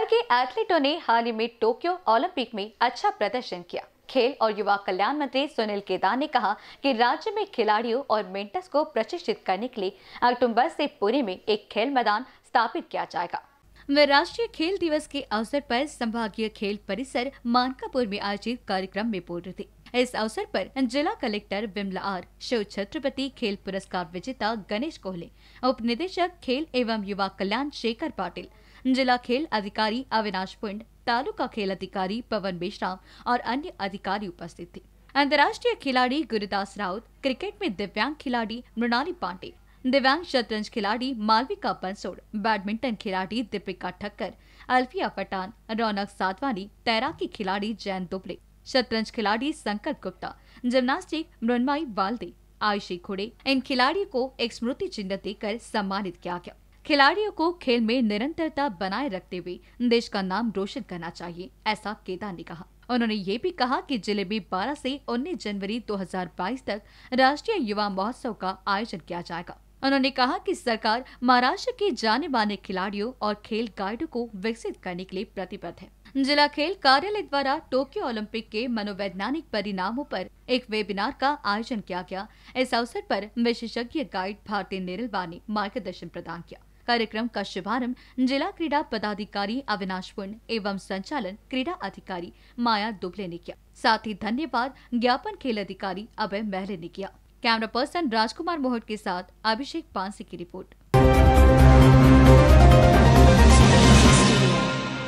बिहार के एथलीटों ने हाल ही में टोक्यो ओलंपिक में अच्छा प्रदर्शन किया खेल और युवा कल्याण मंत्री सुनील केदार ने कहा कि राज्य में खिलाड़ियों और मेंटर्स को प्रशिक्षित करने के लिए अक्टूबर से पुणे में एक खेल मैदान स्थापित किया जाएगा वे राष्ट्रीय खेल दिवस के अवसर पर संभागीय खेल परिसर मानकापुर में आयोजित कार्यक्रम में बोल रहे थे इस अवसर पर जिला कलेक्टर विमला आर शिव छत्रपति खेल पुरस्कार विजेता गणेश कोहले उप निदेशक खेल एवं युवा कल्याण शेखर पाटिल जिला खेल अधिकारी अविनाश पुंड तालुका खेल अधिकारी पवन मिश्रा और अन्य अधिकारी उपस्थित थे अंतर्राष्ट्रीय खिलाड़ी गुरुदास राउत क्रिकेट में दिव्यांग खिलाड़ी मृणाली पांडे दिव्यांग शतरंज खिलाड़ी मालविका बंसोड़ बैडमिंटन खिलाड़ी दीपिका ठक्कर अल्फिया पठान रौनक सातवानी तैराकी खिलाड़ी जैन दुबले शतरंज खिलाड़ी संकट गुप्ता जिम्नास्टिक मृणमाई वाल्दे आयुषी खुड़े इन खिलाड़ियों को एक स्मृति चिन्ह देकर सम्मानित किया गया खिलाड़ियों को खेल में निरंतरता बनाए रखते हुए देश का नाम रोशन करना चाहिए ऐसा केदार ने कहा उन्होंने ये भी कहा कि जिले में 12 से 19 जनवरी 2022 तक राष्ट्रीय युवा महोत्सव का आयोजन किया जाएगा उन्होंने कहा कि सरकार महाराष्ट्र के जाने माने खिलाड़ियों और खेल गाइडों को विकसित करने के लिए प्रतिबद्ध है जिला खेल कार्यालय द्वारा टोक्यो ओलंपिक के मनोवैज्ञानिक परिणामों पर एक वेबिनार का आयोजन किया गया इस अवसर पर विशेषज्ञ गाइड भारती निरलवा ने मार्गदर्शन प्रदान किया कार्यक्रम का शुभारंभ जिला क्रीडा पदाधिकारी अविनाश पुण्य एवं संचालन क्रीडा अधिकारी माया दुबले ने किया साथ ही धन्यवाद ज्ञापन खेल अधिकारी अभय महले ने किया कैमरा पर्सन राजकुमार मोहट के साथ अभिषेक पांसे की रिपोर्ट